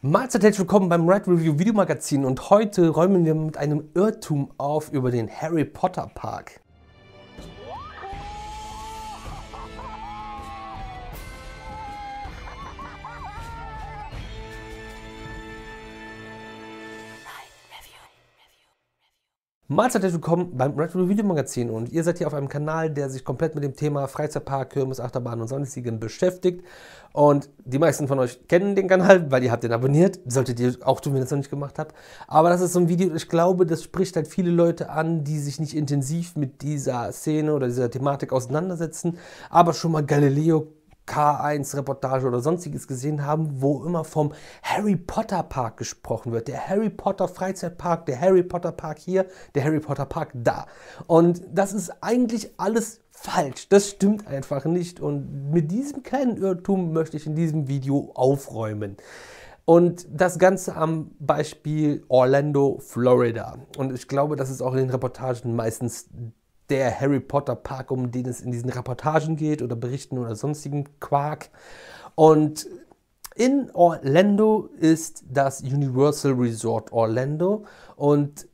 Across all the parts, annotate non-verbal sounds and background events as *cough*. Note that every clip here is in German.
Mahlzeit, herzlich willkommen beim Red Review Videomagazin und heute räumen wir mit einem Irrtum auf über den Harry Potter Park. Mahlzeit, herzlich willkommen beim Red Bull Video Magazin und ihr seid hier auf einem Kanal, der sich komplett mit dem Thema Freizeitpark, Kirmes, Achterbahn und sonstigen beschäftigt und die meisten von euch kennen den Kanal, weil ihr habt den abonniert, solltet ihr auch tun, wenn ihr das noch nicht gemacht habt, aber das ist so ein Video, ich glaube, das spricht halt viele Leute an, die sich nicht intensiv mit dieser Szene oder dieser Thematik auseinandersetzen, aber schon mal Galileo K1-Reportage oder sonstiges gesehen haben, wo immer vom Harry Potter Park gesprochen wird. Der Harry Potter Freizeitpark, der Harry Potter Park hier, der Harry Potter Park da. Und das ist eigentlich alles falsch. Das stimmt einfach nicht. Und mit diesem kleinen Irrtum möchte ich in diesem Video aufräumen. Und das Ganze am Beispiel Orlando, Florida. Und ich glaube, das ist auch in den Reportagen meistens der Harry Potter Park, um den es in diesen Reportagen geht oder Berichten oder sonstigen Quark. Und in Orlando ist das Universal Resort Orlando und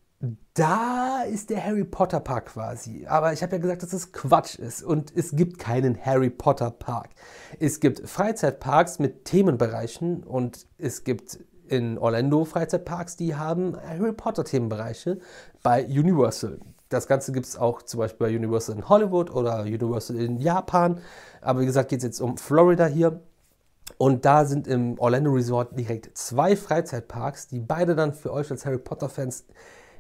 da ist der Harry Potter Park quasi. Aber ich habe ja gesagt, dass das Quatsch ist und es gibt keinen Harry Potter Park. Es gibt Freizeitparks mit Themenbereichen und es gibt in Orlando Freizeitparks, die haben Harry Potter Themenbereiche bei Universal. Das Ganze gibt es auch zum Beispiel bei Universal in Hollywood oder Universal in Japan. Aber wie gesagt, geht es jetzt um Florida hier. Und da sind im Orlando Resort direkt zwei Freizeitparks, die beide dann für euch als Harry Potter-Fans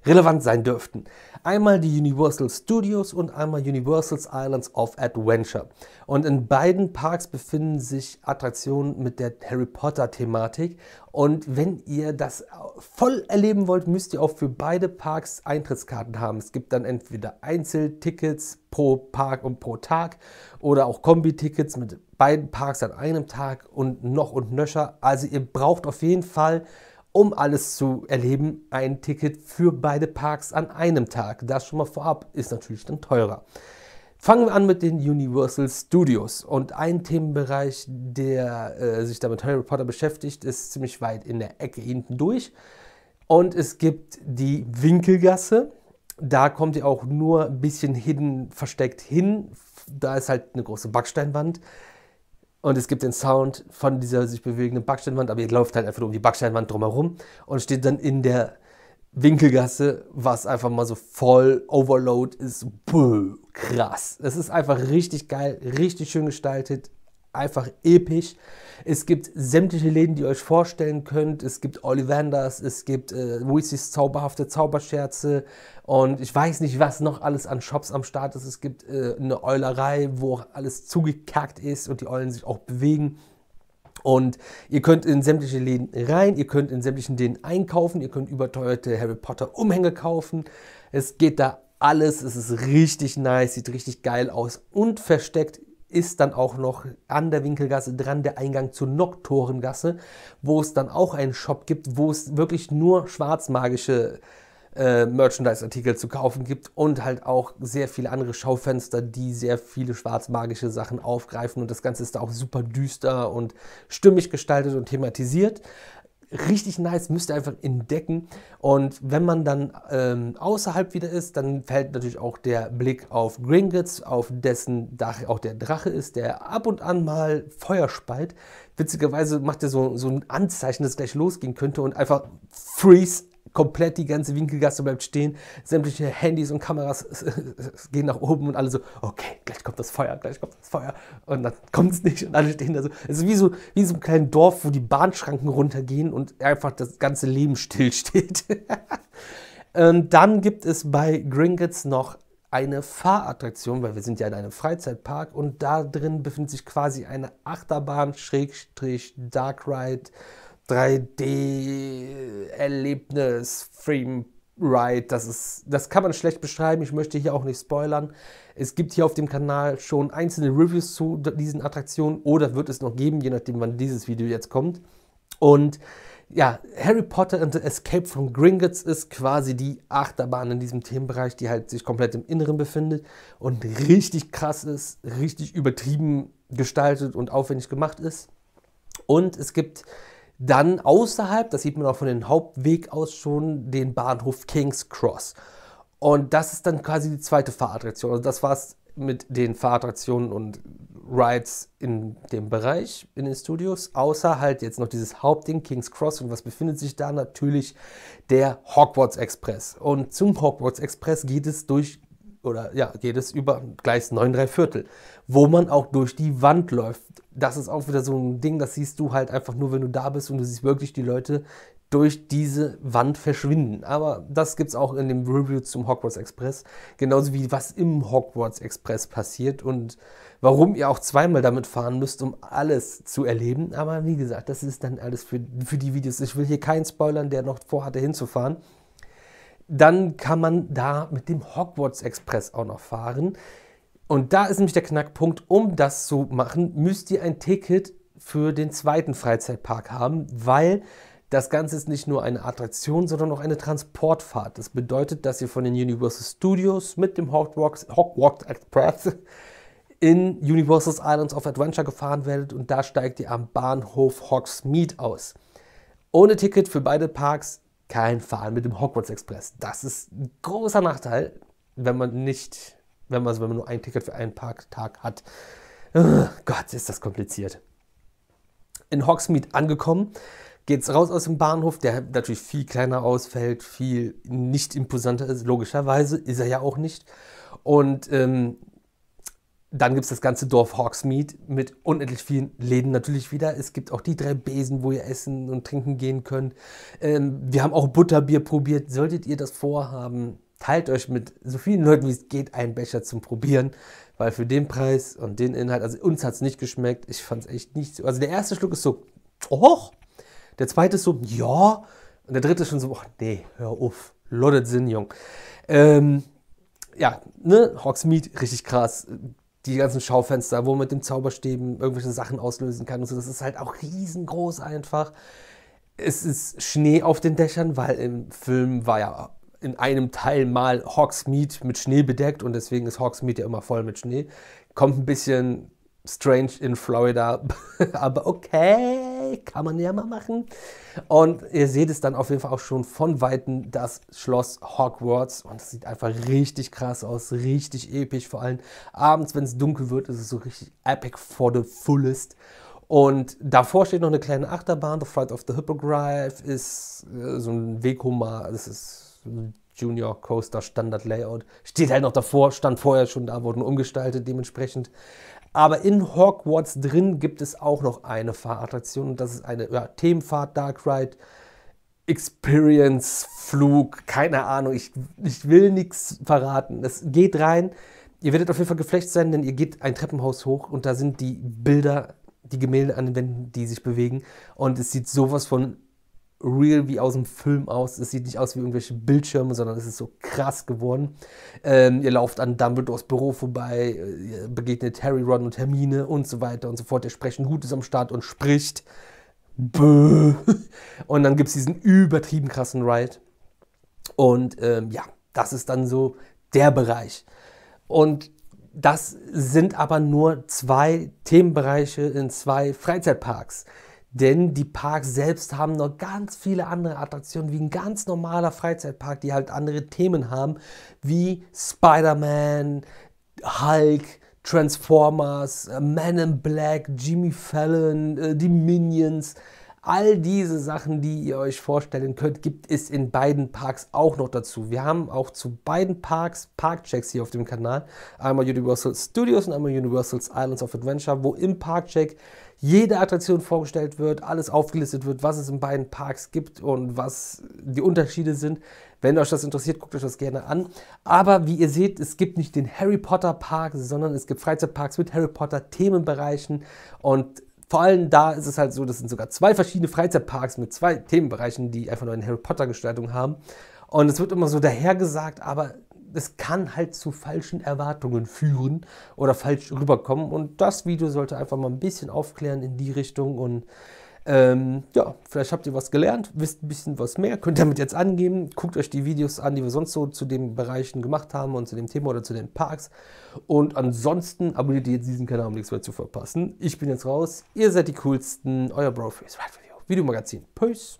relevant sein dürften. Einmal die Universal Studios und einmal Universal's Islands of Adventure. Und in beiden Parks befinden sich Attraktionen mit der Harry Potter-Thematik. Und wenn ihr das voll erleben wollt, müsst ihr auch für beide Parks Eintrittskarten haben. Es gibt dann entweder Einzeltickets pro Park und pro Tag oder auch Kombi-Tickets mit beiden Parks an einem Tag und noch und nöcher. Also ihr braucht auf jeden Fall um alles zu erleben, ein Ticket für beide Parks an einem Tag. Das schon mal vorab ist natürlich dann teurer. Fangen wir an mit den Universal Studios. Und ein Themenbereich, der äh, sich damit Harry Potter beschäftigt, ist ziemlich weit in der Ecke hinten durch. Und es gibt die Winkelgasse. Da kommt ihr auch nur ein bisschen hidden, versteckt hin. Da ist halt eine große Backsteinwand. Und es gibt den Sound von dieser sich bewegenden Backsteinwand, aber ihr lauft halt einfach um die Backsteinwand drumherum und steht dann in der Winkelgasse, was einfach mal so voll Overload ist. Buh, krass. Es ist einfach richtig geil, richtig schön gestaltet, einfach episch. Es gibt sämtliche Läden, die ihr euch vorstellen könnt. Es gibt Ollivanders, es gibt äh, Weezys zauberhafte Zauberscherze und ich weiß nicht, was noch alles an Shops am Start ist. Es gibt äh, eine Eulerei, wo auch alles zugekackt ist und die Eulen sich auch bewegen. Und ihr könnt in sämtliche Läden rein, ihr könnt in sämtlichen Läden einkaufen, ihr könnt überteuerte Harry Potter Umhänge kaufen. Es geht da alles, es ist richtig nice, sieht richtig geil aus und versteckt ist dann auch noch an der Winkelgasse dran der Eingang zur Noctorengasse, wo es dann auch einen Shop gibt, wo es wirklich nur schwarzmagische äh, Merchandise-Artikel zu kaufen gibt und halt auch sehr viele andere Schaufenster, die sehr viele schwarzmagische Sachen aufgreifen und das Ganze ist da auch super düster und stimmig gestaltet und thematisiert richtig nice, müsst ihr einfach entdecken. Und wenn man dann ähm, außerhalb wieder ist, dann fällt natürlich auch der Blick auf Gringotts, auf dessen Dach auch der Drache ist, der ab und an mal Feuer speit. Witzigerweise macht er so, so ein Anzeichen, dass gleich losgehen könnte und einfach freeze komplett die ganze Winkelgasse bleibt stehen, sämtliche Handys und Kameras *laughs* gehen nach oben und alle so, okay, gleich kommt das Feuer, gleich kommt das Feuer und dann *laughs* kommt es nicht und alle stehen da so. Es ist wie so, wie in so einem kleinen Dorf, wo die Bahnschranken runtergehen und einfach das ganze Leben stillsteht. und *laughs* ähm, dann gibt es bei Gringotts noch eine Fahrattraktion, weil wir sind ja in einem Freizeitpark und da drin befindet sich quasi eine Achterbahn, Dark Ride, 3D-Erlebnis, Frame Ride, das ist, das kann man schlecht beschreiben. Ich möchte hier auch nicht spoilern. Es gibt hier auf dem Kanal schon einzelne Reviews zu diesen Attraktionen oder wird es noch geben, je nachdem, wann dieses Video jetzt kommt. Und ja, Harry Potter and the Escape from Gringotts ist quasi die Achterbahn in diesem Themenbereich, die halt sich komplett im Inneren befindet und richtig krass ist, richtig übertrieben gestaltet und aufwendig gemacht ist. Und es gibt dann außerhalb, das sieht man auch von dem Hauptweg aus schon, den Bahnhof King's Cross. Und das ist dann quasi die zweite Fahrattraktion. Also das war es mit den Fahrattraktionen und Rides in dem Bereich, in den Studios, außer halt jetzt noch dieses Hauptding King's Cross. Und was befindet sich da? Natürlich der Hogwarts Express. Und zum Hogwarts Express geht es durch oder ja, jedes über Gleis 9 3 Viertel, wo man auch durch die Wand läuft. Das ist auch wieder so ein Ding, das siehst du halt einfach nur, wenn du da bist und du siehst wirklich die Leute durch diese Wand verschwinden. Aber das gibt es auch in dem Review zum Hogwarts Express, genauso wie was im Hogwarts Express passiert und warum ihr auch zweimal damit fahren müsst, um alles zu erleben. Aber wie gesagt, das ist dann alles für, für die Videos. Ich will hier keinen spoilern, der noch vorhatte hinzufahren dann kann man da mit dem Hogwarts Express auch noch fahren. Und da ist nämlich der Knackpunkt, um das zu machen, müsst ihr ein Ticket für den zweiten Freizeitpark haben, weil das Ganze ist nicht nur eine Attraktion, sondern auch eine Transportfahrt. Das bedeutet, dass ihr von den Universal Studios mit dem Hogwarts, Hogwarts Express in Universal Islands of Adventure gefahren werdet und da steigt ihr am Bahnhof Hogsmeade aus. Ohne Ticket für beide Parks kein Fahren mit dem Hogwarts Express. Das ist ein großer Nachteil, wenn man nicht, wenn man, also wenn man nur ein Ticket für einen Parktag hat. Oh Gott, ist das kompliziert. In Hogsmeade angekommen, geht es raus aus dem Bahnhof, der natürlich viel kleiner ausfällt, viel nicht imposanter ist. Logischerweise ist er ja auch nicht. Und ähm, dann gibt es das ganze Dorf Hawksmead mit unendlich vielen Läden natürlich wieder. Es gibt auch die drei Besen, wo ihr essen und trinken gehen könnt. Ähm, wir haben auch Butterbier probiert. Solltet ihr das vorhaben, teilt euch mit so vielen Leuten, wie es geht, einen Becher zum Probieren. Weil für den Preis und den Inhalt, also uns hat es nicht geschmeckt. Ich fand es echt nicht so. Also der erste Schluck ist so, och. Der zweite ist so, ja. Und der dritte ist schon so, ach nee, hör auf. Lottet Sinn, Jung. Ähm, ja, ne, Hawksmead, richtig krass die ganzen Schaufenster, wo man mit den Zauberstäben irgendwelche Sachen auslösen kann und so. Das ist halt auch riesengroß einfach. Es ist Schnee auf den Dächern, weil im Film war ja in einem Teil mal Hogsmeade mit Schnee bedeckt und deswegen ist Hogsmeade ja immer voll mit Schnee. Kommt ein bisschen strange in Florida, *laughs* aber okay. *laughs* kann man ja mal machen. Und ihr seht es dann auf jeden Fall auch schon von Weitem, das Schloss Hogwarts. Und es sieht einfach richtig krass aus, richtig episch. Vor allem abends, wenn es dunkel wird, ist es so richtig epic for the fullest. Und davor steht noch eine kleine Achterbahn. The Flight of the Hippogriff ist äh, so ein Vekoma. Das ist Junior Coaster Standard Layout. Steht halt noch davor, stand vorher schon da, wurden umgestaltet dementsprechend. Aber in Hogwarts drin gibt es auch noch eine Fahrattraktion und das ist eine ja, Themenfahrt Dark Ride. Experience, Flug, keine Ahnung, ich, ich will nichts verraten. Es geht rein, ihr werdet auf jeden Fall geflecht sein, denn ihr geht ein Treppenhaus hoch und da sind die Bilder, die Gemälde an den Wänden, die sich bewegen. Und es sieht sowas von real wie aus dem Film aus. Es sieht nicht aus wie irgendwelche Bildschirme, sondern es ist so krass geworden. Ähm, ihr lauft an Dumbledores Büro vorbei, äh, begegnet Harry, Ron und Hermine und so weiter und so fort. Der sprechende Hut ist am Start und spricht. Bö. *laughs* Und dann gibt es diesen übertrieben krassen Ride. Und ähm, ja, das ist dann so der Bereich. Und das sind aber nur zwei Themenbereiche in zwei Freizeitparks. Denn die Parks selbst haben noch ganz viele andere Attraktionen, wie ein ganz normaler Freizeitpark, die halt andere Themen haben, wie Spider-Man, Hulk, Transformers, äh, Man in Black, Jimmy Fallon, äh, die Minions. All diese Sachen, die ihr euch vorstellen könnt, gibt es in beiden Parks auch noch dazu. Wir haben auch zu beiden Parks Parkchecks hier auf dem Kanal. Einmal Universal Studios und einmal Universal Islands of Adventure, wo im Parkcheck jede Attraktion vorgestellt wird, alles aufgelistet wird, was es in beiden Parks gibt und was die Unterschiede sind. Wenn euch das interessiert, guckt euch das gerne an. Aber wie ihr seht, es gibt nicht den Harry Potter Park, sondern es gibt Freizeitparks mit Harry Potter Themenbereichen und vor allem da ist es halt so, das sind sogar zwei verschiedene Freizeitparks mit zwei Themenbereichen, die einfach nur eine Harry Potter-Gestaltung haben. Und es wird immer so dahergesagt, aber es kann halt zu falschen Erwartungen führen oder falsch rüberkommen. Und das Video sollte einfach mal ein bisschen aufklären in die Richtung und ähm, ja, vielleicht habt ihr was gelernt, wisst ein bisschen was mehr, könnt damit jetzt angeben. Guckt euch die Videos an, die wir sonst so zu den Bereichen gemacht haben und zu dem Thema oder zu den Parks. Und ansonsten abonniert ihr jetzt diesen Kanal, um nichts mehr zu verpassen. Ich bin jetzt raus. Ihr seid die coolsten. Euer Broface Ride Video. Videomagazin. Peace.